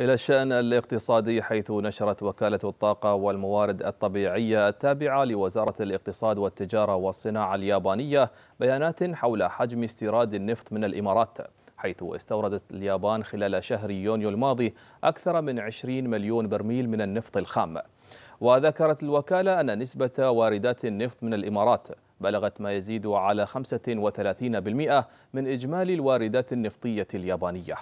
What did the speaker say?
إلى الشأن الاقتصادي حيث نشرت وكالة الطاقة والموارد الطبيعية التابعة لوزارة الاقتصاد والتجارة والصناعة اليابانية بيانات حول حجم استيراد النفط من الإمارات حيث استوردت اليابان خلال شهر يونيو الماضي أكثر من 20 مليون برميل من النفط الخام وذكرت الوكالة أن نسبة واردات النفط من الإمارات بلغت ما يزيد على 35% من إجمالي الواردات النفطية اليابانية